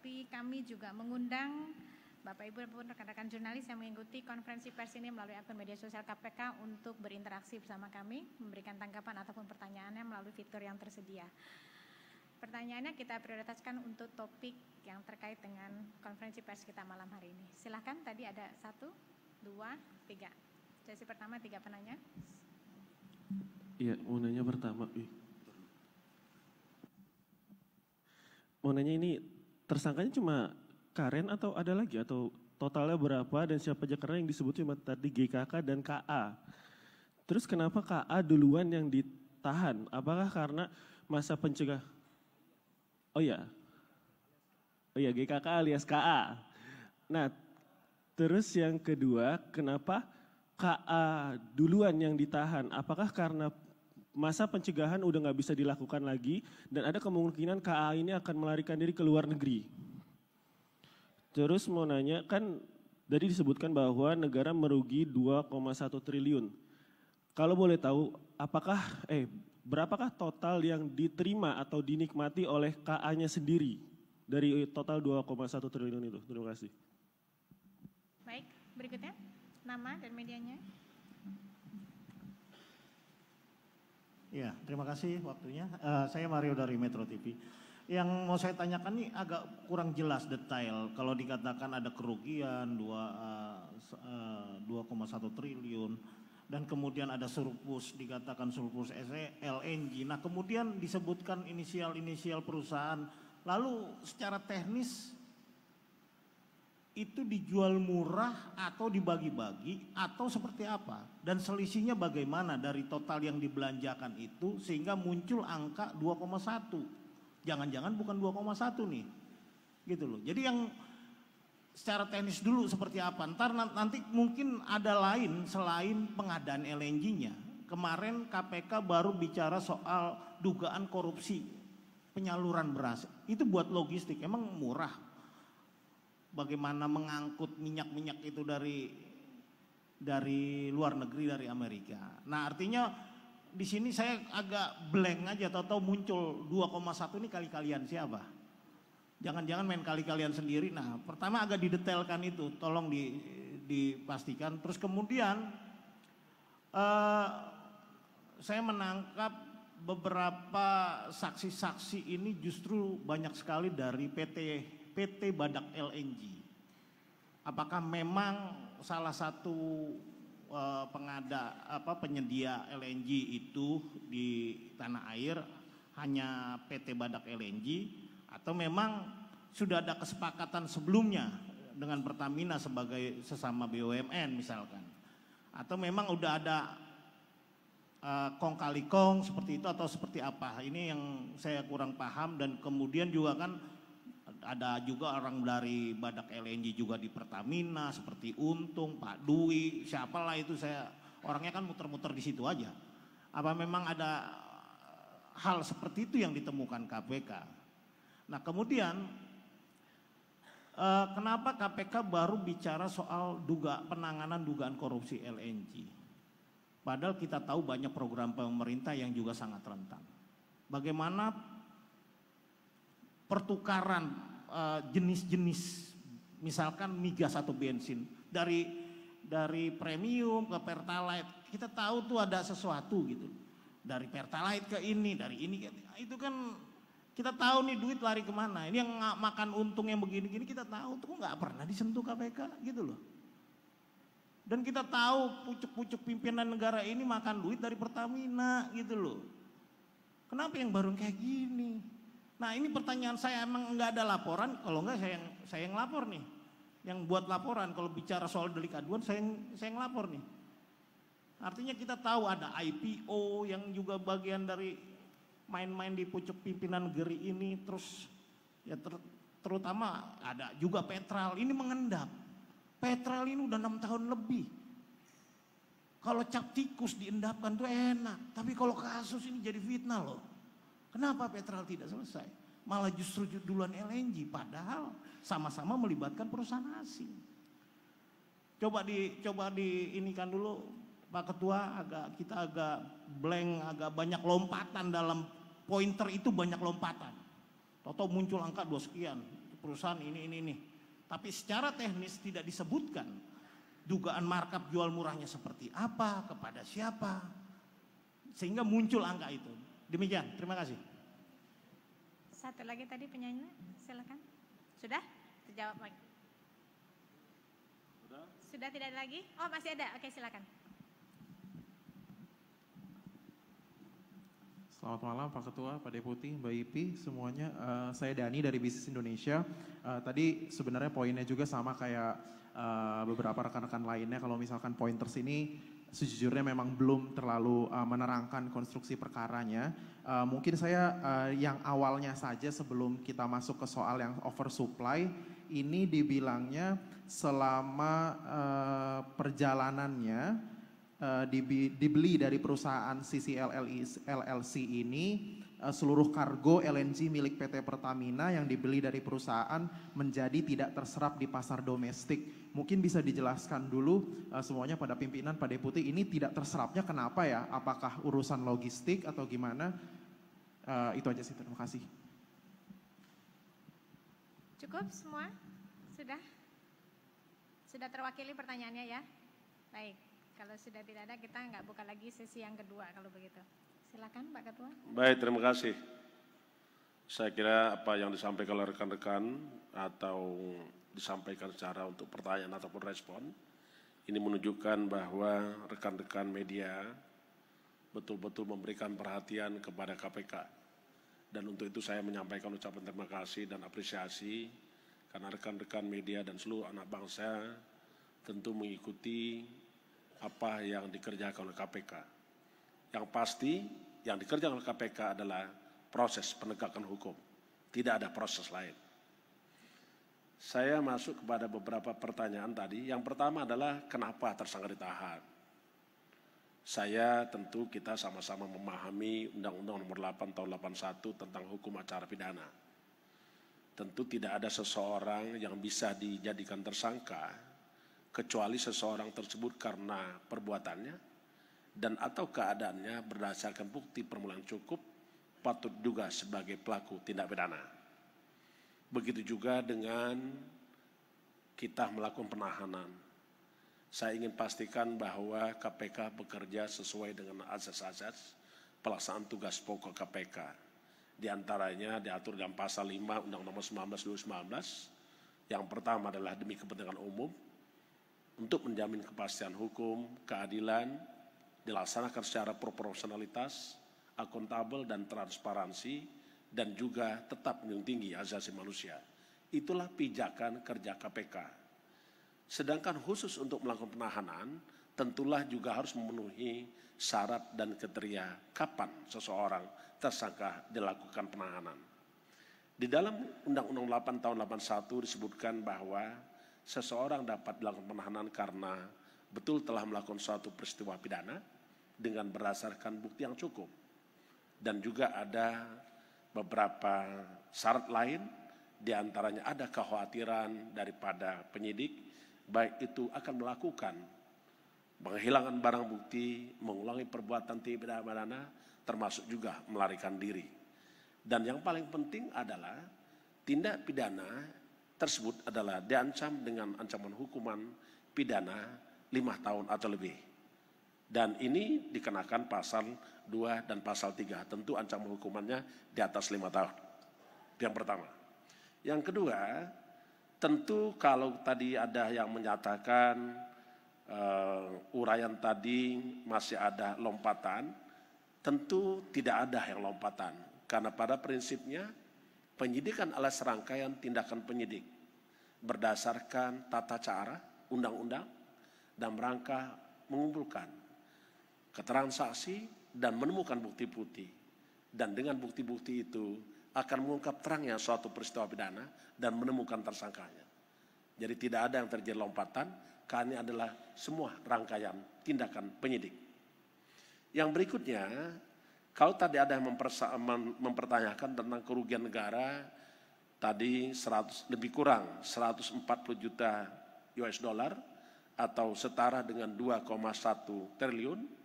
tapi kami juga mengundang Bapak Ibu dan rekan-rekan jurnalis yang mengikuti konferensi pers ini melalui akun media sosial KPK untuk berinteraksi bersama kami, memberikan tanggapan ataupun pertanyaannya melalui fitur yang tersedia. Pertanyaannya kita prioritaskan untuk topik yang terkait dengan konferensi pers kita malam hari ini. Silahkan tadi ada satu, dua, tiga. Sesi pertama tiga penanya. Iya, mau nanya pertama. Mau nanya ini tersangkanya cuma Karen atau ada lagi atau totalnya berapa dan siapa aja karena yang disebut cuma tadi GKK dan KA. Terus kenapa KA duluan yang ditahan? Apakah karena masa pencegah? Oh ya, oh ya GKK alias KA. Nah, terus yang kedua, kenapa KA duluan yang ditahan? Apakah karena masa pencegahan udah nggak bisa dilakukan lagi dan ada kemungkinan KA ini akan melarikan diri ke luar negeri. Terus mau nanya kan tadi disebutkan bahwa negara merugi 2,1 triliun. Kalau boleh tahu apakah eh berapakah total yang diterima atau dinikmati oleh KA-nya sendiri dari total 2,1 triliun itu? Terima kasih. Baik, berikutnya nama dan medianya. Ya, terima kasih waktunya. Uh, saya Mario dari Metro TV. Yang mau saya tanyakan ini agak kurang jelas detail. Kalau dikatakan ada kerugian 2,1 uh, uh, triliun dan kemudian ada surplus dikatakan surplus e, LNG. Nah, kemudian disebutkan inisial-inisial perusahaan. Lalu secara teknis itu dijual murah atau dibagi-bagi atau seperti apa dan selisihnya bagaimana dari total yang dibelanjakan itu sehingga muncul angka 2,1 jangan-jangan bukan 2,1 nih gitu loh jadi yang secara teknis dulu seperti apa ntar nanti mungkin ada lain selain pengadaan LNG-nya kemarin KPK baru bicara soal dugaan korupsi penyaluran beras itu buat logistik emang murah bagaimana mengangkut minyak-minyak itu dari dari luar negeri dari Amerika. Nah, artinya di sini saya agak blank aja atau tahu muncul 2,1 ini kali-kalian siapa? Jangan-jangan main kali-kalian sendiri. Nah, pertama agak didetailkan itu, tolong di, dipastikan. Terus kemudian eh, saya menangkap beberapa saksi-saksi ini justru banyak sekali dari PT PT Badak LNG. Apakah memang salah satu eh, pengada apa penyedia LNG itu di tanah air hanya PT Badak LNG atau memang sudah ada kesepakatan sebelumnya dengan Pertamina sebagai sesama BUMN misalkan atau memang udah ada uh, kong kali kong seperti itu atau seperti apa ini yang saya kurang paham dan kemudian juga kan ada juga orang dari Badak LNG juga di Pertamina seperti Untung, Pak Dwi, siapalah itu saya orangnya kan muter-muter di situ aja. Apa memang ada eh, hal seperti itu yang ditemukan KPK? Nah kemudian eh, kenapa KPK baru bicara soal duga penanganan dugaan korupsi LNG? Padahal kita tahu banyak program pemerintah yang juga sangat rentan. Bagaimana pertukaran Eh, jenis-jenis uh, misalkan migas atau bensin dari dari premium ke pertalite kita tahu tuh ada sesuatu gitu dari pertalite ke ini dari ini itu kan kita tahu nih duit lari kemana ini yang makan untung yang begini-gini kita tahu tuh nggak pernah disentuh KPK gitu loh dan kita tahu pucuk-pucuk pimpinan negara ini makan duit dari Pertamina gitu loh. Kenapa yang baru kayak gini? Nah ini pertanyaan saya emang nggak ada laporan, kalau nggak saya yang saya yang lapor nih, yang buat laporan. Kalau bicara soal delik aduan saya yang saya yang lapor nih. Artinya kita tahu ada IPO yang juga bagian dari main-main di pucuk pimpinan Geri ini, terus ya ter, terutama ada juga Petral ini mengendap. Petral ini udah enam tahun lebih. Kalau cap tikus diendapkan tuh enak, tapi kalau kasus ini jadi fitnah loh. Kenapa Petral tidak selesai? Malah justru duluan LNG, padahal sama-sama melibatkan perusahaan asing. Coba di coba di ini kan dulu Pak Ketua agak kita agak blank, agak banyak lompatan dalam pointer itu banyak lompatan. Toto muncul angka dua sekian perusahaan ini ini ini. Tapi secara teknis tidak disebutkan dugaan markup jual murahnya seperti apa kepada siapa sehingga muncul angka itu. Demikian, terima kasih. Satu lagi tadi penyanyi, silakan. Sudah? Terjawab lagi. Sudah? Sudah tidak ada lagi? Oh, masih ada. Oke, silakan. Selamat malam Pak Ketua, Pak Deputi, Mbak Ipi, semuanya. Uh, saya Dani dari Bisnis Indonesia. Uh, tadi sebenarnya poinnya juga sama kayak uh, beberapa rekan-rekan lainnya. Kalau misalkan pointers ini sejujurnya memang belum terlalu uh, menerangkan konstruksi perkaranya. Uh, mungkin saya uh, yang awalnya saja sebelum kita masuk ke soal yang oversupply, ini dibilangnya selama uh, perjalanannya uh, dibeli dari perusahaan CCLLC ini Eh, seluruh kargo LNG milik PT Pertamina yang dibeli dari perusahaan menjadi tidak terserap di pasar domestik. Mungkin bisa dijelaskan dulu eh, semuanya pada pimpinan, pada Deputi, ini tidak terserapnya kenapa ya? Apakah urusan logistik atau gimana? Eh, itu aja sih, terima kasih. Cukup semua? Sudah? Sudah terwakili pertanyaannya ya? Baik, kalau sudah tidak ada kita nggak buka lagi sesi yang kedua kalau begitu. Silakan Pak Ketua. Baik, terima kasih. Saya kira apa yang disampaikan oleh rekan-rekan atau disampaikan secara untuk pertanyaan ataupun respon, ini menunjukkan bahwa rekan-rekan media betul-betul memberikan perhatian kepada KPK. Dan untuk itu saya menyampaikan ucapan terima kasih dan apresiasi karena rekan-rekan media dan seluruh anak bangsa tentu mengikuti apa yang dikerjakan oleh KPK yang pasti yang dikerjakan oleh KPK adalah proses penegakan hukum. Tidak ada proses lain. Saya masuk kepada beberapa pertanyaan tadi. Yang pertama adalah kenapa tersangka ditahan? Saya tentu kita sama-sama memahami Undang-Undang Nomor 8 Tahun 81 tentang hukum acara pidana. Tentu tidak ada seseorang yang bisa dijadikan tersangka kecuali seseorang tersebut karena perbuatannya dan atau keadaannya berdasarkan bukti permulaan cukup patut juga sebagai pelaku tindak pidana. Begitu juga dengan kita melakukan penahanan. Saya ingin pastikan bahwa KPK bekerja sesuai dengan asas-asas pelaksanaan tugas pokok KPK. Di antaranya diatur dalam pasal 5 Undang-Undang Nomor 19 2019. Yang pertama adalah demi kepentingan umum untuk menjamin kepastian hukum, keadilan, dilaksanakan secara proporsionalitas, akuntabel dan transparansi dan juga tetap menjunjung tinggi asasi manusia. Itulah pijakan kerja KPK. Sedangkan khusus untuk melakukan penahanan tentulah juga harus memenuhi syarat dan kriteria kapan seseorang tersangka dilakukan penahanan. Di dalam Undang-Undang 8 tahun 81 disebutkan bahwa seseorang dapat dilakukan penahanan karena betul telah melakukan suatu peristiwa pidana, dengan berdasarkan bukti yang cukup. Dan juga ada beberapa syarat lain, diantaranya ada kekhawatiran daripada penyidik, baik itu akan melakukan penghilangan barang bukti, mengulangi perbuatan tidak pidana, badana, termasuk juga melarikan diri. Dan yang paling penting adalah tindak pidana tersebut adalah diancam dengan ancaman hukuman pidana lima tahun atau lebih. Dan ini dikenakan pasal 2 dan pasal 3. Tentu ancaman hukumannya di atas lima tahun. Yang pertama. Yang kedua, tentu kalau tadi ada yang menyatakan uh, uraian tadi masih ada lompatan, tentu tidak ada yang lompatan. Karena pada prinsipnya penyidikan adalah serangkaian tindakan penyidik berdasarkan tata cara undang-undang dan rangka mengumpulkan keterangan saksi, dan menemukan bukti-bukti. Dan dengan bukti-bukti itu akan mengungkap terangnya suatu peristiwa pidana dan menemukan tersangkanya. Jadi tidak ada yang terjadi lompatan, karena ini adalah semua rangkaian tindakan penyidik. Yang berikutnya, kalau tadi ada yang mempertanyakan tentang kerugian negara, tadi 100, lebih kurang 140 juta US dollar atau setara dengan 2,1 triliun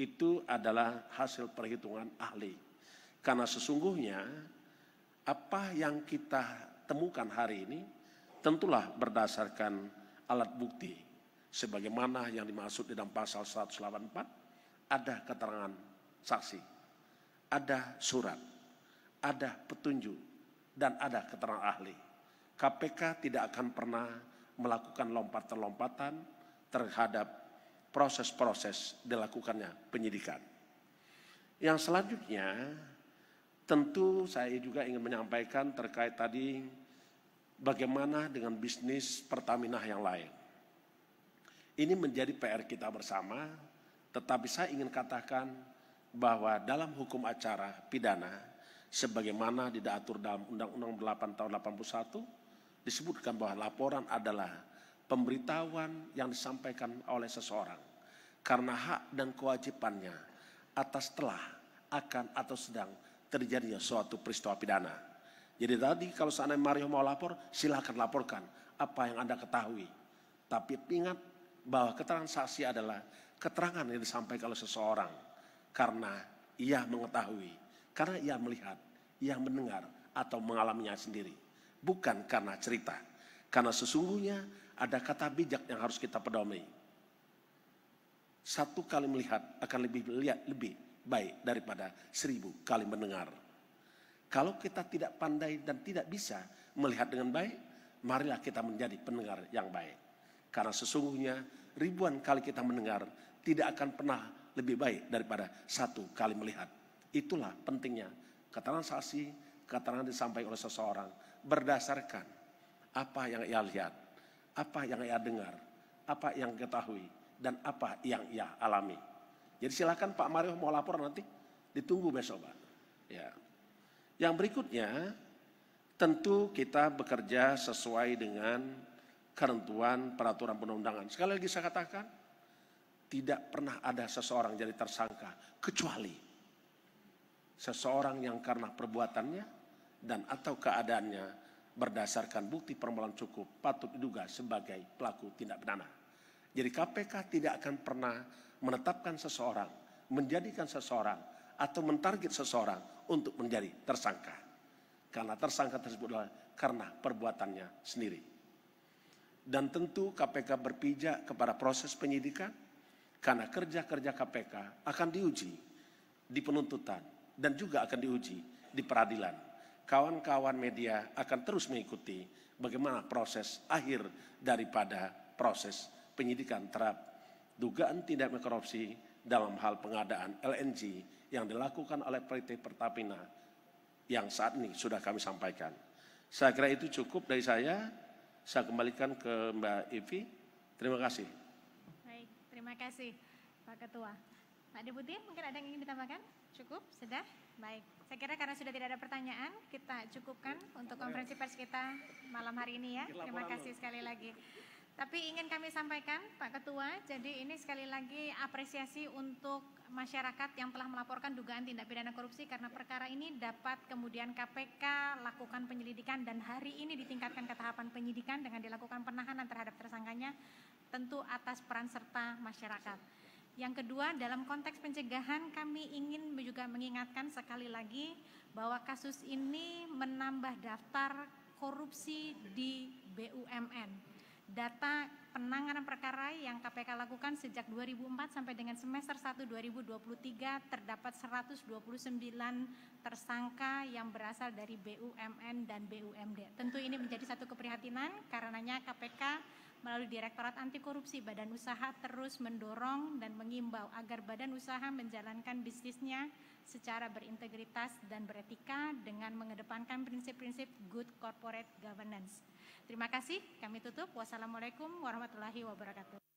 itu adalah hasil perhitungan ahli. Karena sesungguhnya apa yang kita temukan hari ini tentulah berdasarkan alat bukti. Sebagaimana yang dimaksud di dalam pasal 184 ada keterangan saksi, ada surat, ada petunjuk, dan ada keterangan ahli. KPK tidak akan pernah melakukan lompat lompatan terhadap proses-proses dilakukannya penyidikan. Yang selanjutnya tentu saya juga ingin menyampaikan terkait tadi bagaimana dengan bisnis Pertamina yang lain. Ini menjadi PR kita bersama, tetapi saya ingin katakan bahwa dalam hukum acara pidana sebagaimana diatur dalam Undang-Undang 8 tahun 81 disebutkan bahwa laporan adalah pemberitahuan yang disampaikan oleh seseorang karena hak dan kewajibannya atas telah akan atau sedang terjadinya suatu peristiwa pidana. Jadi tadi kalau seandainya Mario mau lapor, silahkan laporkan apa yang Anda ketahui. Tapi ingat bahwa keterangan saksi adalah keterangan yang disampaikan oleh seseorang karena ia mengetahui, karena ia melihat, ia mendengar atau mengalaminya sendiri, bukan karena cerita. Karena sesungguhnya ada kata bijak yang harus kita pedomai. Satu kali melihat akan lebih lihat lebih baik daripada seribu kali mendengar. Kalau kita tidak pandai dan tidak bisa melihat dengan baik, marilah kita menjadi pendengar yang baik. Karena sesungguhnya ribuan kali kita mendengar tidak akan pernah lebih baik daripada satu kali melihat. Itulah pentingnya keterangan saksi, keterangan disampaikan oleh seseorang berdasarkan apa yang ia lihat apa yang ia dengar, apa yang ketahui, dan apa yang ia alami. Jadi silakan Pak Mario mau lapor nanti, ditunggu besok Pak. Ya. Yang berikutnya, tentu kita bekerja sesuai dengan ketentuan peraturan penundangan. Sekali lagi saya katakan, tidak pernah ada seseorang jadi tersangka, kecuali seseorang yang karena perbuatannya dan atau keadaannya berdasarkan bukti permulaan cukup patut diduga sebagai pelaku tindak pidana. Jadi KPK tidak akan pernah menetapkan seseorang, menjadikan seseorang, atau mentarget seseorang untuk menjadi tersangka. Karena tersangka tersebut adalah karena perbuatannya sendiri. Dan tentu KPK berpijak kepada proses penyidikan karena kerja-kerja KPK akan diuji di penuntutan dan juga akan diuji di peradilan kawan-kawan media akan terus mengikuti bagaimana proses akhir daripada proses penyidikan terhadap dugaan tindak korupsi dalam hal pengadaan LNG yang dilakukan oleh PT Pertamina yang saat ini sudah kami sampaikan. Saya kira itu cukup dari saya. Saya kembalikan ke Mbak Evi. Terima kasih. Baik, terima kasih Pak Ketua. Pak Deputi, mungkin ada yang ingin ditambahkan? Cukup? Sudah? Baik. Saya kira karena sudah tidak ada pertanyaan, kita cukupkan ya, untuk konferensi pers kita malam hari ini ya. Terima kasih sekali lagi. Tapi ingin kami sampaikan Pak Ketua, jadi ini sekali lagi apresiasi untuk masyarakat yang telah melaporkan dugaan tindak pidana korupsi karena perkara ini dapat kemudian KPK lakukan penyelidikan dan hari ini ditingkatkan ke tahapan penyidikan dengan dilakukan penahanan terhadap tersangkanya tentu atas peran serta masyarakat. Yang kedua, dalam konteks pencegahan kami ingin juga mengingatkan sekali lagi bahwa kasus ini menambah daftar korupsi di BUMN. Data penanganan perkara yang KPK lakukan sejak 2004 sampai dengan semester 1 2023 terdapat 129 tersangka yang berasal dari BUMN dan BUMD. Tentu ini menjadi satu keprihatinan karenanya KPK Melalui Direktorat Anti Korupsi, Badan Usaha terus mendorong dan mengimbau agar badan usaha menjalankan bisnisnya secara berintegritas dan beretika dengan mengedepankan prinsip-prinsip good corporate governance. Terima kasih, kami tutup. Wassalamualaikum warahmatullahi wabarakatuh.